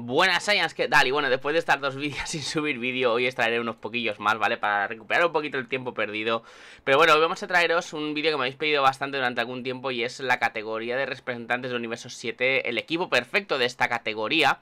Buenas señas ¿qué tal? Y bueno, después de estar dos vídeos sin subir vídeo, hoy os traeré unos poquillos más, ¿vale? Para recuperar un poquito el tiempo perdido. Pero bueno, hoy vamos a traeros un vídeo que me habéis pedido bastante durante algún tiempo y es la categoría de representantes del universo 7, el equipo perfecto de esta categoría.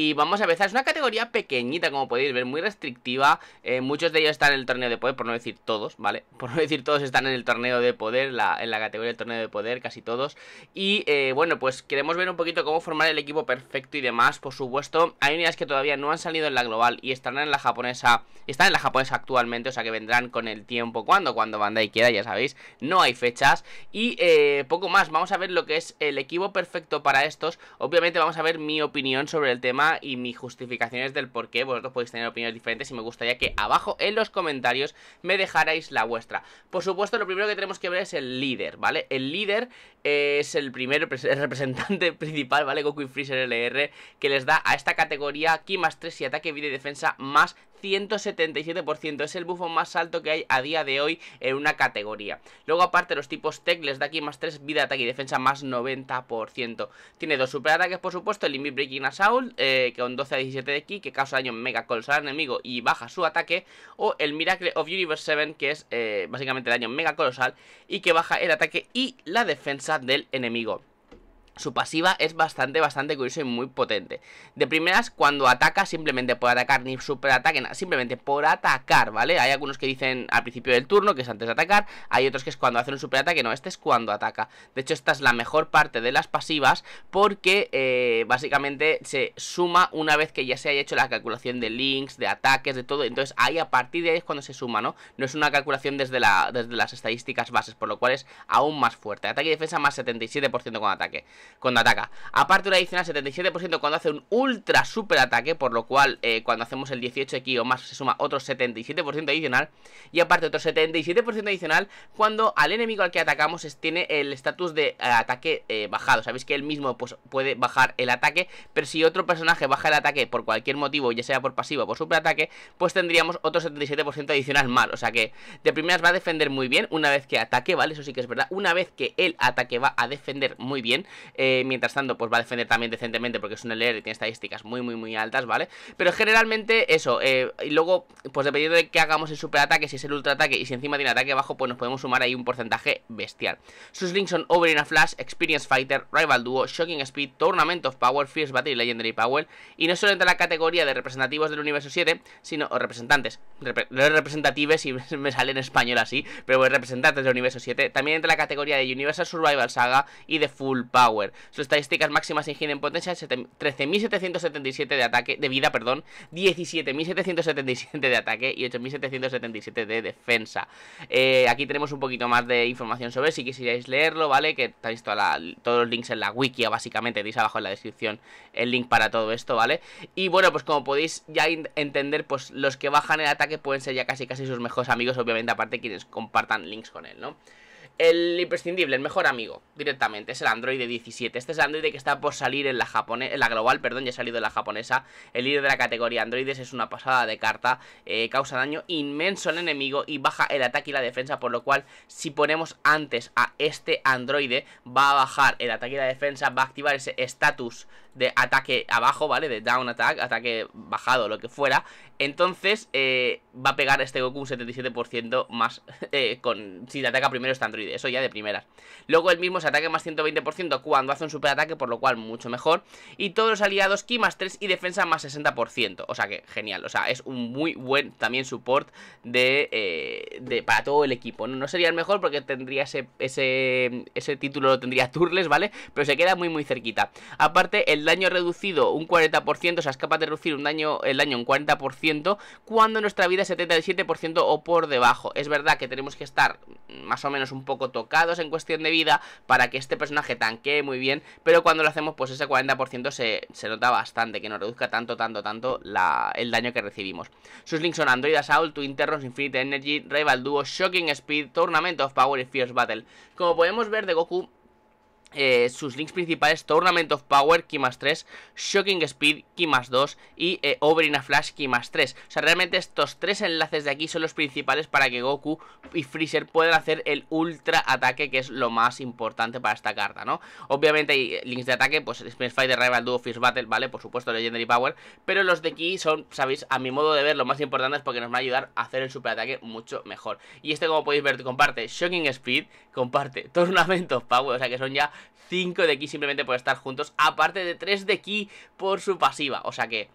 Y vamos a empezar, es una categoría pequeñita como podéis ver, muy restrictiva eh, Muchos de ellos están en el torneo de poder, por no decir todos, ¿vale? Por no decir todos están en el torneo de poder, en la categoría del torneo de poder, casi todos Y eh, bueno, pues queremos ver un poquito cómo formar el equipo perfecto y demás Por supuesto, hay unidades que todavía no han salido en la global y están en la japonesa Están en la japonesa actualmente, o sea que vendrán con el tiempo Cuando, cuando Bandai quiera, ya sabéis, no hay fechas Y eh, poco más, vamos a ver lo que es el equipo perfecto para estos Obviamente vamos a ver mi opinión sobre el tema y mis justificaciones del por qué. Vosotros podéis tener opiniones diferentes y me gustaría que abajo en los comentarios me dejarais la vuestra. Por supuesto, lo primero que tenemos que ver es el líder, ¿vale? El líder es el primer representante principal, ¿vale? Goku y Freezer LR, que les da a esta categoría Ki más 3 y ataque, vida y defensa más 177%, es el buffo más alto que hay a día de hoy en una categoría. Luego aparte los tipos tech les da aquí más 3, vida, ataque y defensa más 90%. Tiene dos superataques por supuesto, el Limit Breaking Assault, eh, eh, que con 12 a 17 de ki, que causa daño mega colosal al enemigo y baja su ataque. O el Miracle of Universe 7, que es eh, básicamente daño mega colosal y que baja el ataque y la defensa del enemigo. Su pasiva es bastante, bastante curiosa y muy potente. De primeras, cuando ataca, simplemente por atacar, ni superataque simplemente por atacar, ¿vale? Hay algunos que dicen al principio del turno, que es antes de atacar, hay otros que es cuando hace un superataque ataque, no, este es cuando ataca. De hecho, esta es la mejor parte de las pasivas, porque eh, básicamente se suma una vez que ya se haya hecho la calculación de links, de ataques, de todo. Entonces, ahí a partir de ahí es cuando se suma, ¿no? No es una calculación desde, desde las estadísticas bases, por lo cual es aún más fuerte. Ataque y defensa más 77% con ataque cuando ataca. Aparte una adicional 77% cuando hace un ultra super ataque, por lo cual eh, cuando hacemos el 18X o más se suma otro 77% adicional. Y aparte otro 77% adicional cuando al enemigo al que atacamos tiene el estatus de eh, ataque eh, bajado. Sabéis que él mismo pues, puede bajar el ataque, pero si otro personaje baja el ataque por cualquier motivo, ya sea por Pasivo o por super ataque, pues tendríamos otro 77% adicional mal. O sea que de primeras va a defender muy bien una vez que ataque, ¿vale? Eso sí que es verdad. Una vez que el ataque va a defender muy bien, eh, mientras tanto, pues va a defender también decentemente porque es un LR y tiene estadísticas muy, muy, muy altas, ¿vale? Pero generalmente eso, eh, y luego, pues dependiendo de qué hagamos el superataque, si es el ultraataque y si encima tiene ataque bajo, pues nos podemos sumar ahí un porcentaje bestial. Sus links son a Flash, Experience Fighter, Rival Duo, Shocking Speed, Tournament of Power, Fierce Battle Legendary Power. Y no solo entra la categoría de representativos del universo 7, sino o representantes, Los representatives y me sale en español así, pero representantes del universo 7, también entra la categoría de Universal Survival Saga y de Full Power sus estadísticas máximas en en potencia 13.777 de ataque, de vida, perdón, 17.777 de ataque y 8.777 de defensa. Eh, aquí tenemos un poquito más de información sobre si quisierais leerlo, ¿vale? Que tenéis todos los links en la wiki, básicamente, tenéis abajo en la descripción el link para todo esto, ¿vale? Y bueno, pues como podéis ya entender, pues los que bajan el ataque pueden ser ya casi casi sus mejores amigos, obviamente, aparte quienes compartan links con él, ¿no? el imprescindible, el mejor amigo, directamente, es el Android 17. Este es el Android que está por salir en la japonesa, en la global, perdón, ya ha salido en la japonesa. El líder de la categoría androides es una pasada de carta, eh, causa daño inmenso al enemigo y baja el ataque y la defensa, por lo cual si ponemos antes a este androide va a bajar el ataque y la defensa, va a activar ese status de ataque abajo, ¿vale? De down attack, ataque bajado, lo que fuera. Entonces eh, va a pegar este Goku un 77% más eh, con, si le ataca primero este Android eso ya de primeras. Luego el mismo se ataque más 120% cuando hace un superataque, por lo cual mucho mejor. Y todos los aliados Ki más 3 y defensa más 60%, o sea que genial, o sea, es un muy buen también support de, eh, de para todo el equipo. No, no sería el mejor porque tendría ese, ese, ese título, lo tendría Turles, ¿vale? Pero se queda muy muy cerquita. Aparte el daño reducido un 40%, o sea, es capaz de reducir un daño, el daño un 40% cuando nuestra vida es 77% o por debajo. Es verdad que tenemos que estar más o menos un poco tocados en cuestión de vida para que este personaje tanquee muy bien, pero cuando lo hacemos pues ese 40% se, se nota bastante, que nos reduzca tanto, tanto, tanto la, el daño que recibimos. Sus links son Android Assault, Twin Infinite Energy, Rival Duo, Shocking Speed, Tournament of Power y Fierce Battle. Como podemos ver de Goku eh, sus links principales Tournament of Power, Key más 3, Shocking Speed, Key más 2 y eh, Flash, Key más 3. O sea, realmente estos tres enlaces de aquí son los principales para que Goku y Freezer puedan hacer el ultra ataque, que es lo más importante para esta carta, ¿no? Obviamente hay eh, links de ataque, pues Space Fighter, Rival Duo, Fierce Battle, ¿vale? Por supuesto Legendary Power, pero los de aquí son, sabéis, a mi modo de ver, Lo más importante Es porque nos va a ayudar a hacer el super ataque mucho mejor. Y este, como podéis ver, comparte Shocking Speed, comparte Tournament of Power, o sea que son ya 5 de ki simplemente por estar juntos, aparte de 3 de ki por su pasiva, o sea que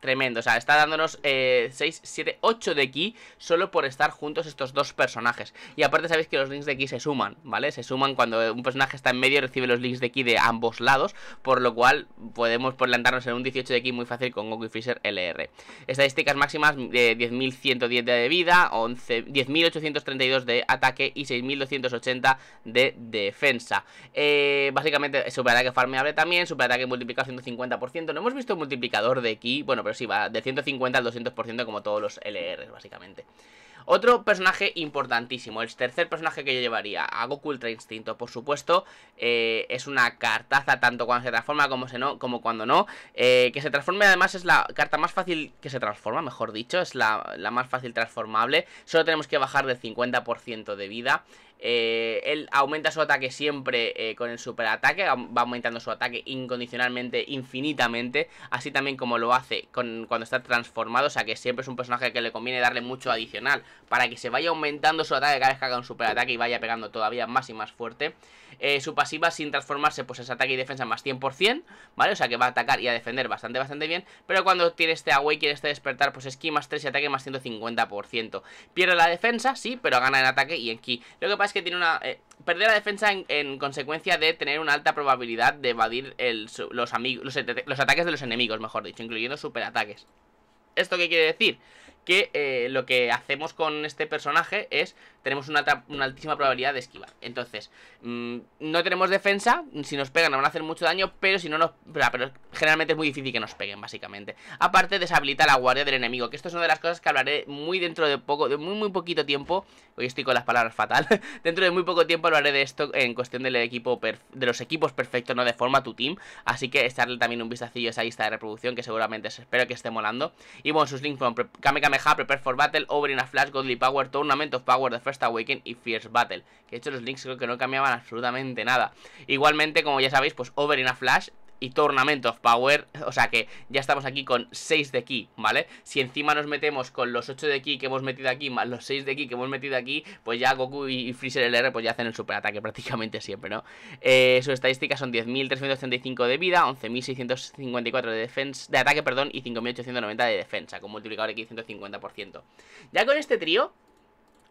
Tremendo, o sea, está dándonos 6, 7, 8 de ki solo por estar juntos estos dos personajes. Y aparte sabéis que los links de ki se suman, ¿vale? Se suman cuando un personaje está en medio y recibe los links de ki de ambos lados, por lo cual podemos plantarnos pues, en un 18 de ki muy fácil con Goku y Freezer LR. Estadísticas máximas eh, de 10.110 de vida, 10.832 de ataque y 6.280 de defensa. Eh, básicamente, superataque farmeable también, superataque multiplicado 150%. No hemos visto multiplicador de ki, bueno, pero sí, va de 150 al 200% como todos los LRs, básicamente. Otro personaje importantísimo, el tercer personaje que yo llevaría, a Goku Ultra Instinto, por supuesto, eh, es una cartaza tanto cuando se transforma como, se no, como cuando no. Eh, que se transforme además es la carta más fácil que se transforma, mejor dicho, es la, la más fácil transformable. Solo tenemos que bajar del 50% de vida. Eh, él aumenta su ataque siempre eh, con el superataque, va aumentando su ataque incondicionalmente, infinitamente, así también como lo hace con, cuando está transformado, o sea que siempre es un personaje que le conviene darle mucho adicional para que se vaya aumentando su ataque cada vez que haga un superataque y vaya pegando todavía más y más fuerte. Eh, su pasiva sin transformarse pues es ataque y defensa más 100%, ¿vale? O sea que va a atacar y a defender bastante, bastante bien, pero cuando tiene este agua y este despertar pues es ki más 3 y ataque más 150%. Pierde la defensa, sí, pero gana en ataque y en ki. Lo que pasa es que tiene una... Perde eh, perder la defensa en, consecuencia de tener una alta probabilidad de evadir los, amigos, ataques de los enemigos, mejor dicho, incluyendo superataques. ¿Esto qué quiere decir? Que eh, lo que hacemos con este personaje es tenemos una, altísima probabilidad de esquivar. Entonces, mm, no tenemos defensa, si nos pegan nos van a hacer mucho daño, pero si no nos... Pero generalmente es muy difícil que nos peguen, básicamente. Aparte, deshabilita la guardia del enemigo, que esto es una de las cosas que hablaré muy dentro de poco, de muy muy poquito tiempo. Hoy estoy con las palabras fatal. dentro de muy poco tiempo hablaré de esto en cuestión del equipo de los equipos perfectos, no de forma tu team. Así que echarle también un vistacillo a esa lista de reproducción que seguramente espero que esté molando. Y bueno, sus links son Kame Prepare for Battle, Over in a Flash, Godly Power, Tournament of Power, First Awaken y Fierce Battle. Que de hecho los links creo que no cambiaban absolutamente nada. Igualmente, como ya sabéis, pues Over in a Flash y Tournament of Power, o sea que ya estamos aquí con 6 de ki, ¿vale? Si encima nos metemos con los 8 de ki que hemos metido aquí, más los 6 de ki que hemos metido aquí, pues ya Goku y Freezer LR pues ya hacen el superataque prácticamente siempre, ¿no? Eh, sus estadísticas son 10.335 de vida, 11.654 de de ataque, perdón, y 5.890 de defensa, con multiplicador de 150% Ya con este trío,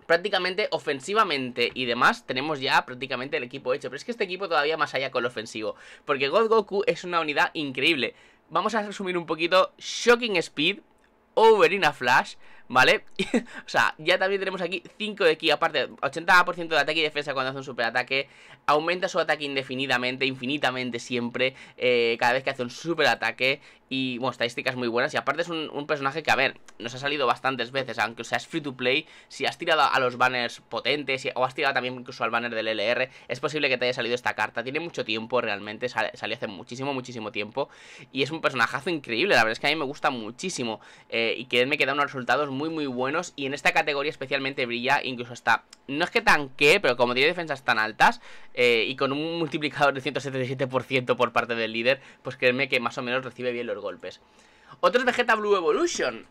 prácticamente ofensivamente y demás, tenemos ya prácticamente el equipo hecho. Pero es que este equipo todavía más allá con lo ofensivo, porque God Goku es una unidad increíble. Vamos a resumir un poquito Shocking Speed, Over in a Flash, ¿vale? o sea, ya también tenemos aquí 5 de aquí aparte 80% de ataque y defensa cuando hace un superataque, aumenta su ataque indefinidamente, infinitamente siempre, eh, cada vez que hace un superataque y, bueno, estadísticas muy buenas y aparte es un, personaje que, a ver, nos ha salido bastantes veces, aunque sea es free to play, si has tirado a los banners potentes o has tirado también incluso al banner del LR, es posible que te haya salido esta carta, tiene mucho tiempo realmente, salió hace muchísimo, muchísimo tiempo y es un personajazo increíble, la verdad es que a mí me gusta muchísimo eh, y que me queda unos resultados muy muy muy buenos y en esta categoría especialmente brilla incluso está... no es que tanque, pero como tiene defensas tan altas eh, y con un multiplicador de 177% por parte del líder, pues créeme que más o menos recibe bien los golpes. Otro es Vegeta Blue Evolution,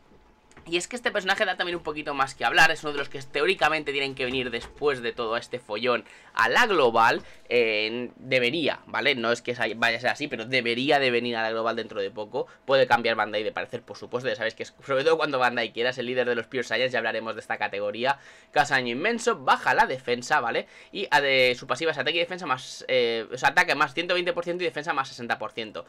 y es que este personaje da también un poquito más que hablar, es uno de los que teóricamente tienen que venir después de todo este follón a la global, debería, ¿vale? No es que vaya a ser así, pero debería de venir a la global dentro de poco, puede cambiar Bandai de parecer, por supuesto, ya sabéis que es, sobre todo cuando Bandai quiera es el líder de los Pure Science, ya hablaremos de esta categoría, Casaño inmenso, baja la defensa, ¿vale? Y a de, su pasiva es ataque y defensa más, o eh, sea, ataque más 120% y defensa más 60%.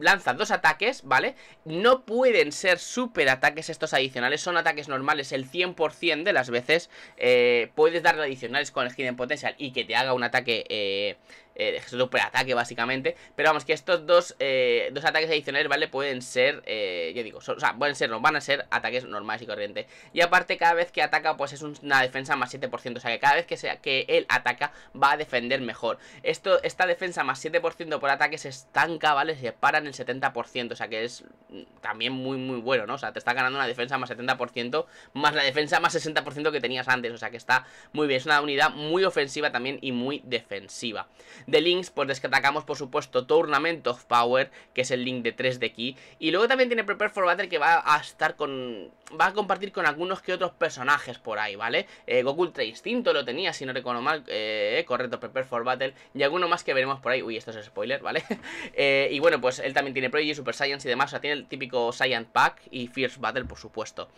Lanza dos ataques, ¿vale? No pueden ser super ataques estos adicionales son ataques normales el 100% de las veces. Eh, puedes darle adicionales con el Hidden Potential y que te haga un ataque eh, eh, de superataque básicamente. Pero vamos, que estos dos, eh, ataques adicionales, ¿vale? Pueden ser, eh, yo digo, o sea, pueden ser, van a ser ataques normales y corrientes. Y aparte, cada vez que ataca, pues es una defensa más 7%. O sea, que cada vez que, sea, que él ataca, va a defender mejor. Esto, esta defensa más 7% por ataque se estanca, ¿vale? Se para en el 70%. O sea, que es también muy, muy bueno, ¿no? O sea, te está ganando una defensa más 70%, más la defensa más 60% que tenías antes. O sea, que está muy bien. Es una unidad muy ofensiva también y muy defensiva de links, pues atacamos, por supuesto Tournament of Power, que es el link de 3 de aquí Y luego también tiene Prepare for Battle que va a estar con... Va a compartir con algunos que otros personajes por ahí, ¿vale? Eh, Goku Ultra Instinto lo tenía, si no recuerdo mal, eh, correcto, Prepare for Battle. Y alguno más que veremos por ahí. Uy, esto es spoiler, ¿vale? Eh, y bueno, pues él también tiene Prodigy, Super Science y demás. O sea, tiene el típico Saiyan Pack y Fierce Battle, por supuesto.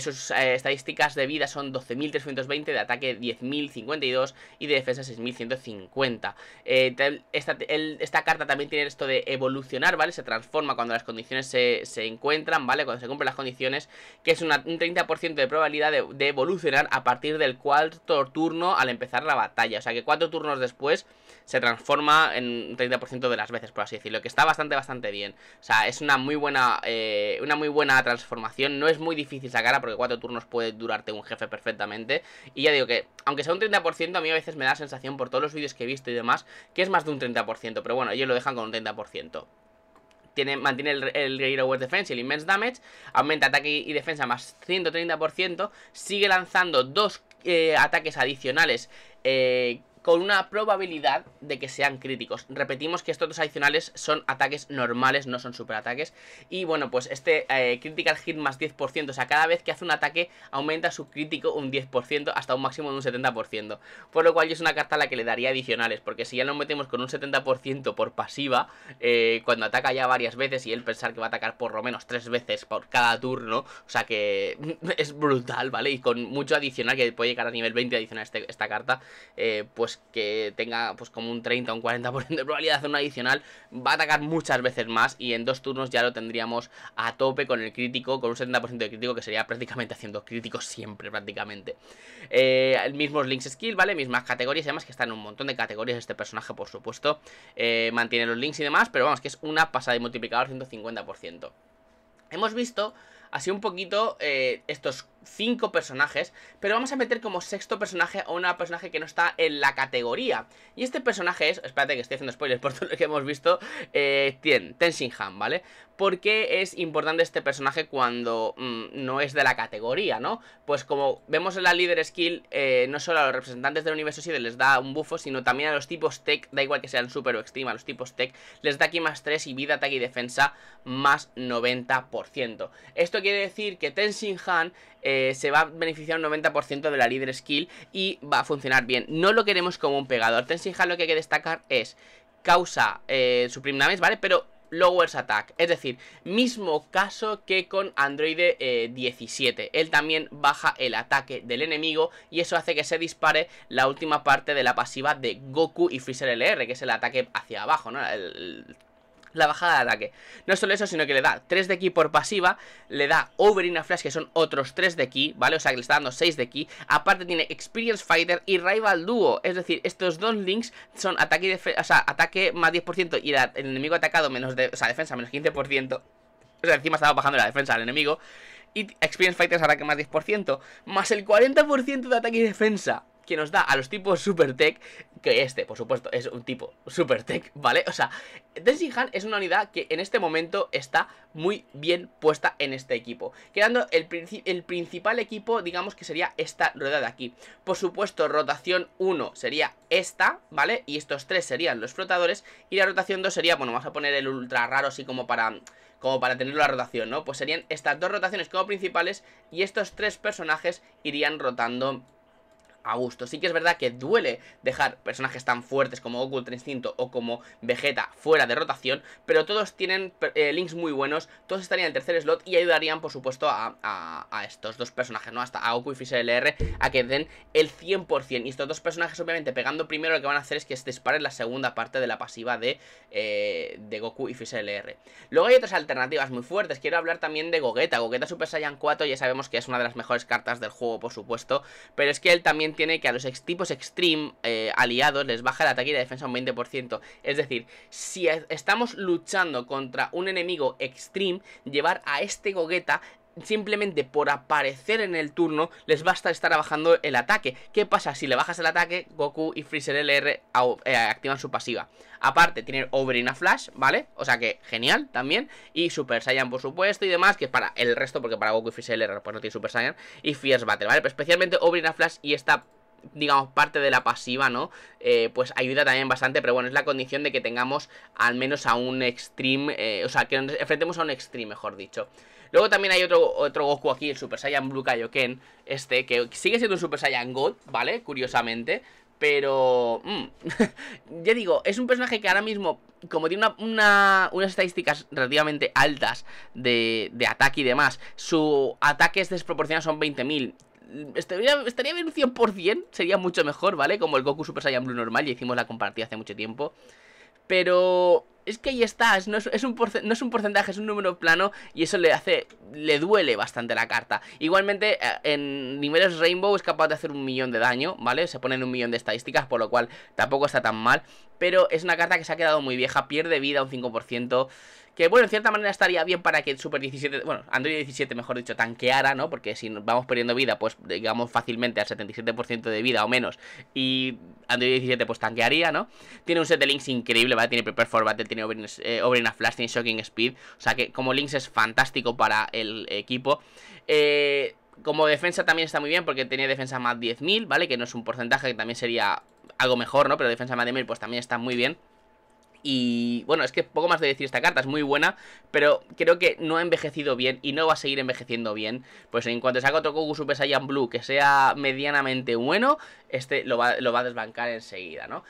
sus estadísticas de vida son 12.320, de ataque 10.052 y de defensa 6.150. Eh, esta, carta también tiene esto de evolucionar, ¿vale? Se transforma cuando las condiciones se, encuentran, ¿vale? Cuando se cumplen las condiciones, que es un 30% de probabilidad de evolucionar a partir del cuarto turno al empezar la batalla. O sea que cuatro turnos después se transforma en un 30% de las veces, por así decirlo, que está bastante, bastante bien. O sea, es una muy buena, eh, una muy buena transformación, no es muy difícil sacarla porque cuatro turnos puede durarte un jefe perfectamente. Y ya digo que, aunque sea un 30%, a mí a veces me da la sensación por todos los vídeos que he visto y demás, que es más de un 30%, pero bueno, ellos lo dejan con un 30%. Tiene, mantiene el, el Guerrero Defense y el Immense Damage, aumenta ataque y defensa más 130%, sigue lanzando dos eh, ataques adicionales eh, con una probabilidad de que sean críticos. Repetimos que estos dos adicionales son ataques normales, no son superataques. Y bueno, pues este eh, critical hit más 10%, o sea, cada vez que hace un ataque aumenta su crítico un 10% hasta un máximo de un 70%. Por lo cual es una carta a la que le daría adicionales, porque si ya lo metemos con un 70% por pasiva, eh, cuando ataca ya varias veces y él pensar que va a atacar por lo menos tres veces por cada turno, o sea que es brutal, ¿vale? Y con mucho adicional que puede llegar a nivel 20 adicional este, esta carta, eh, pues pues, que tenga pues como un 30 o un 40% de probabilidad de hacer una adicional, va a atacar muchas veces más y en dos turnos ya lo tendríamos a tope con el crítico, con un 70% de crítico que sería prácticamente haciendo críticos siempre prácticamente. Eh, mismos links skill, ¿vale? Mismas categorías, además que está en un montón de categorías este personaje, por supuesto. Eh, mantiene los links y demás, pero vamos, que es una pasada y multiplicador 150%. Hemos visto así un poquito eh, estos cinco personajes, pero vamos a meter como sexto personaje a una personaje que no está en la categoría. Y este personaje es, espérate que estoy haciendo spoilers por todo lo que hemos visto, eh, Tien, Tenshinhan, ¿vale? ¿Por qué es importante este personaje cuando mm, no es de la categoría, no? Pues como vemos en la líder skill, eh, no solo a los representantes del universo sí les da un bufo, sino también a los tipos tech, da igual que sean super o extrema, a los tipos tech, les da aquí más 3 y vida, ataque y defensa más 90%. Esto quiere decir que Tenshinhan... Eh, eh, se va a beneficiar un 90% de la líder skill y va a funcionar bien. No lo queremos como un pegador. Tenshin lo que hay que destacar es causa eh, Supreme Damage, ¿vale? Pero Lowers Attack, es decir, mismo caso que con Android 17, eh, él también baja el ataque del enemigo y eso hace que se dispare la última parte de la pasiva de Goku y Freezer LR, que es el ataque hacia abajo, ¿no? el la bajada de ataque. No solo eso, sino que le da 3 de ki por pasiva, le da a Flash, que son otros 3 de ki, ¿vale? O sea, que le está dando 6 de ki. Aparte tiene Experience Fighter y Rival Duo, es decir, estos dos links son ataque, o ataque más 10% y el enemigo atacado menos, de o sea, defensa menos 15%. O sea, encima estaba bajando la defensa del enemigo. Y Experience Fighter Fighters ataque más 10%, más el 40% de ataque y defensa que nos da a los tipos Super Tech, que este, por supuesto, es un tipo Super Tech, ¿vale? O sea, Desihan es una unidad que en este momento está muy bien puesta en este equipo, quedando el, el principal equipo, digamos que sería esta rueda de aquí. Por supuesto, rotación 1 sería esta, ¿vale? Y estos tres serían los flotadores, y la rotación 2 sería, bueno, vamos a poner el ultra raro así como para como para tener la rotación, ¿no? Pues serían estas dos rotaciones como principales y estos tres personajes irían rotando a gusto. Sí que es verdad que duele dejar personajes tan fuertes como Goku Ultra Instinto o como Vegeta fuera de rotación, pero todos tienen eh, links muy buenos, todos estarían en el tercer slot y ayudarían, por supuesto, a, estos dos personajes, ¿no? Hasta a Goku y Freezer LR a que den el 100%. Y estos dos personajes, obviamente, pegando primero, lo que van a hacer es que se disparen la segunda parte de la pasiva de, eh, Goku y Freezer LR. Luego hay otras alternativas muy fuertes. Quiero hablar también de Gogeta. Gogeta Super Saiyan 4 ya sabemos que es una de las mejores cartas del juego, por supuesto, pero es que él también tiene que a los tipos extreme eh, aliados les baja el ataque y la defensa un 20%. Es decir, si estamos luchando contra un enemigo extreme, llevar a este Gogueta simplemente por aparecer en el turno les basta estar bajando el ataque. ¿Qué pasa? Si le bajas el ataque, Goku y Freezer LR eh, activan su pasiva. Aparte, tienen a Flash, ¿vale? O sea que genial también. Y Super Saiyan, por supuesto, y demás, que para el resto, porque para Goku y Freezer LR pues no tiene Super Saiyan. Y Fierce Battle, ¿vale? Pero especialmente a Flash y esta digamos, parte de la pasiva, ¿no? Eh, pues ayuda también bastante, pero bueno, es la condición de que tengamos al menos a un extreme, eh, o sea, que enfrentemos a un extreme, mejor dicho. Luego también hay otro, otro Goku aquí, el Super Saiyan Blue Kaioken, este, que sigue siendo un Super Saiyan God, ¿vale? Curiosamente, pero... Mm, ya digo, es un personaje que ahora mismo, como tiene una, unas estadísticas relativamente altas de, de ataque y demás, su ataque es desproporcionado, son 20.000, estaría, estaría bien un 100%, sería mucho mejor, ¿vale? Como el Goku Super Saiyan Blue normal, ya hicimos la compartida hace mucho tiempo. Pero es que ahí estás, no es, un no es un porcentaje, es un número plano y eso le hace, le duele bastante la carta. Igualmente, eh, en niveles Rainbow es capaz de hacer un millón de daño, ¿vale? Se ponen un millón de estadísticas, por lo cual tampoco está tan mal. Pero es una carta que se ha quedado muy vieja, pierde vida un 5%. Que bueno, en cierta manera estaría bien para que el Super 17, bueno, Android 17, mejor dicho, tanqueara, ¿no? Porque si vamos perdiendo vida, pues digamos fácilmente al 77% de vida o menos, y Android 17 pues tanquearía, ¿no? Tiene un set de links increíble, ¿vale? Tiene Prepare for Battle, tiene Obrina eh, Flash, tiene Shocking Speed, o sea que como links es fantástico para el equipo. Eh, como defensa también está muy bien porque tenía defensa más 10.000, ¿vale? Que no es un porcentaje que también sería algo mejor, ¿no? Pero defensa más 10.000 pues también está muy bien. Y bueno, es que poco más de decir esta carta, es muy buena, pero creo que no ha envejecido bien y no va a seguir envejeciendo bien. Pues en cuanto saca otro Goku Super Saiyan Blue que sea medianamente bueno, este lo va, lo va a desbancar enseguida, ¿no?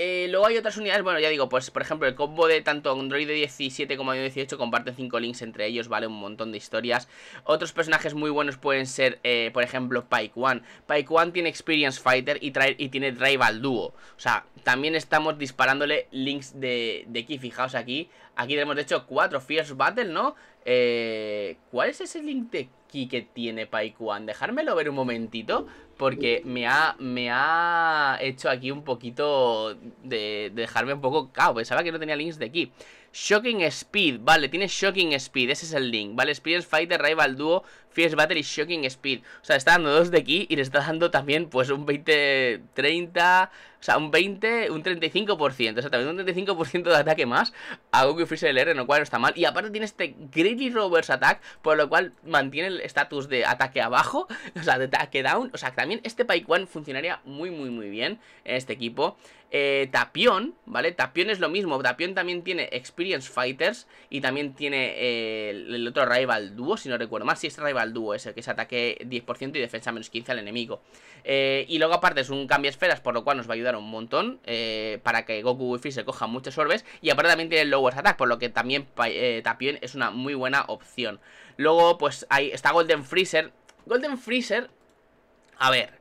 Eh, luego hay otras unidades, bueno, ya digo, pues por ejemplo el combo de tanto Android 17 como 18 comparte 5 links entre ellos, vale, un montón de historias. Otros personajes muy buenos pueden ser, eh, por ejemplo, Pike One. tiene Experience Fighter y, trae, y tiene Rival Duo. O sea, también estamos disparándole links de, de aquí, fijaos aquí. Aquí tenemos de hecho 4 Fierce Battle, ¿no? Eh, ¿Cuál es ese link de Ki que tiene Pike One? Dejármelo ver un momentito porque me ha, me ha hecho aquí un poquito de, dejarme un poco cao. Pensaba que no tenía links de aquí. Shocking Speed, vale, tiene Shocking Speed, ese es el link, ¿vale? Spears Fighter, Rival Duo, Fierce Battery, Shocking Speed. O sea, está dando dos de aquí y le está dando también, pues, un 20, 30, o sea, un 20, un 35%. O sea, también un 35% de ataque más a Goku Freezer LR, lo cual no está mal. Y aparte tiene este Greedy Rovers Attack, por lo cual mantiene el estatus de ataque abajo, o sea, de ataque down. O sea, también este Paikwan funcionaría muy, muy, muy bien en este equipo eh, Tapión, ¿vale? Tapión es lo mismo, Tapión también tiene Experience Fighters y también tiene eh, el otro Rival Duo, si no recuerdo mal, si es Rival Duo es el que se ataque 10% y defensa menos 15 al enemigo. Eh, y luego aparte es un cambio esferas, por lo cual nos va a ayudar un montón eh, para que Goku y Freezer cojan muchos orbes y aparte también tiene el Lowest Attack, por lo que también Tapión es una muy buena opción. Luego pues ahí está Golden Freezer. Golden Freezer, a ver,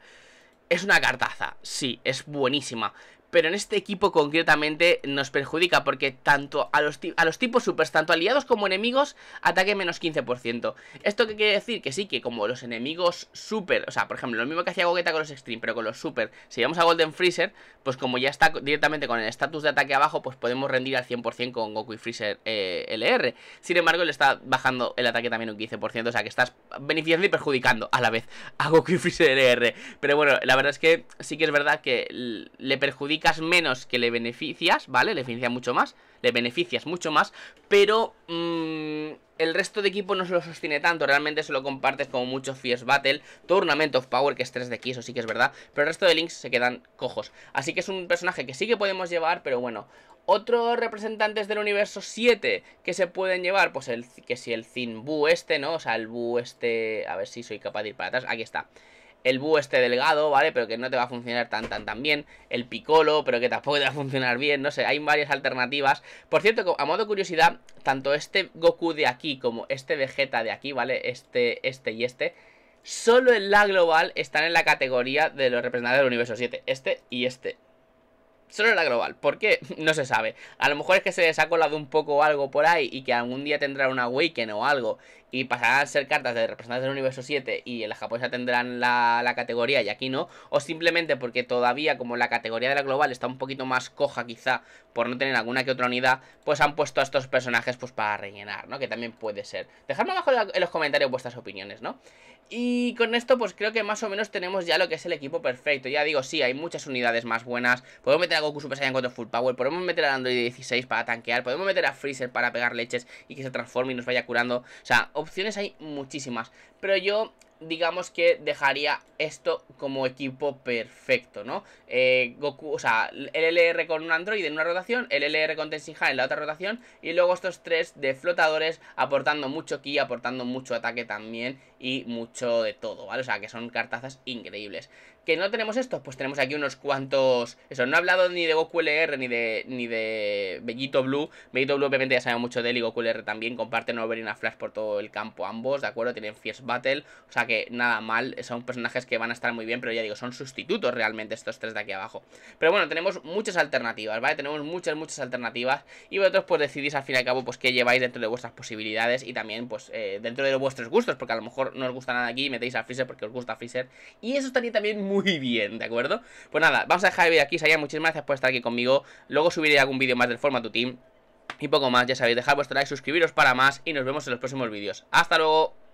es una cartaza, sí, es buenísima pero en este equipo concretamente nos perjudica porque tanto a los, a los tipos supers, tanto aliados como enemigos, ataque menos 15%. ¿Esto qué quiere decir? Que sí, que como los enemigos super, o sea, por ejemplo, lo mismo que hacía Gogeta con los Extreme, pero con los super, si vamos a Golden Freezer, pues como ya está directamente con el estatus de ataque abajo, pues podemos rendir al 100% con Goku y Freezer eh, LR. Sin embargo, le está bajando el ataque también un 15%, o sea que estás beneficiando y perjudicando a la vez a Goku y Freezer LR. Pero bueno, la verdad es que sí que es verdad que le perjudica menos que le beneficias, ¿vale? Le beneficia mucho más, le beneficias mucho más, pero mm, el resto de equipo no se lo sostiene tanto, realmente se lo compartes como mucho Fierce Battle, Tournament of Power, que es 3 de eso sí que es verdad, pero el resto de links se quedan cojos. Así que es un personaje que sí que podemos llevar, pero bueno, otros representantes del universo 7 que se pueden llevar, pues el, que si el Zin Bu este, ¿no? O sea, el Bu este, a ver si soy capaz de ir para atrás, aquí está el búho este delgado, ¿vale? Pero que no te va a funcionar tan tan tan bien, el picolo, pero que tampoco te va a funcionar bien, no sé, hay varias alternativas. Por cierto, a modo de curiosidad, tanto este Goku de aquí como este Vegeta de aquí, ¿vale? Este, este y este, solo en la global están en la categoría de los representantes del universo 7, este y este. Solo en la global, ¿por qué? No se sabe. A lo mejor es que se les ha colado un poco algo por ahí y que algún día tendrá una Awaken o algo y pasarán a ser cartas de representantes del universo 7 y en la japonesa tendrán la, la, categoría y aquí no, o simplemente porque todavía como la categoría de la global está un poquito más coja quizá por no tener alguna que otra unidad, pues han puesto a estos personajes pues para rellenar, ¿no? Que también puede ser. Dejadme abajo en los comentarios vuestras opiniones, ¿no? Y con esto pues creo que más o menos tenemos ya lo que es el equipo perfecto. Ya digo, sí, hay muchas unidades más buenas. Podemos meter a Goku Super Saiyan 4 Full Power, podemos meter a Android 16 para tanquear, podemos meter a Freezer para pegar leches y que se transforme y nos vaya curando. O sea, opciones hay muchísimas. Pero yo digamos que dejaría esto como equipo perfecto, ¿no? Eh, Goku, o sea, el LR con un Android en una rotación, el LR con Tenshinhan en la otra rotación, y luego estos tres de flotadores aportando mucho ki, aportando mucho ataque también, y mucho de todo, ¿vale? O sea, que son cartazas increíbles. ¿Que no tenemos estos? Pues tenemos aquí unos cuantos... Eso, no he hablado ni de Goku LR ni de, ni de Bellito Blue. Bellito Blue obviamente ya sabemos mucho de él y Goku LR también. Comparten Overina Flash por todo el campo ambos, ¿de acuerdo? Tienen Fierce Battle, o sea, que nada mal, son personajes que van a estar muy bien, pero ya digo, son sustitutos realmente estos tres de aquí abajo. Pero bueno, tenemos muchas alternativas, ¿vale? Tenemos muchas, muchas alternativas y vosotros pues decidís al fin y al cabo pues qué lleváis dentro de vuestras posibilidades y también pues eh, dentro de vuestros gustos, porque a lo mejor no os gusta nada aquí metéis a Freezer porque os gusta Freezer y eso estaría también muy bien, ¿de acuerdo? Pues nada, vamos a dejar el vídeo aquí, Saya, muchísimas gracias por estar aquí conmigo, luego subiré algún vídeo más del Formato Team y poco más, ya sabéis, dejad vuestro like, suscribiros para más y nos vemos en los próximos vídeos. ¡Hasta luego!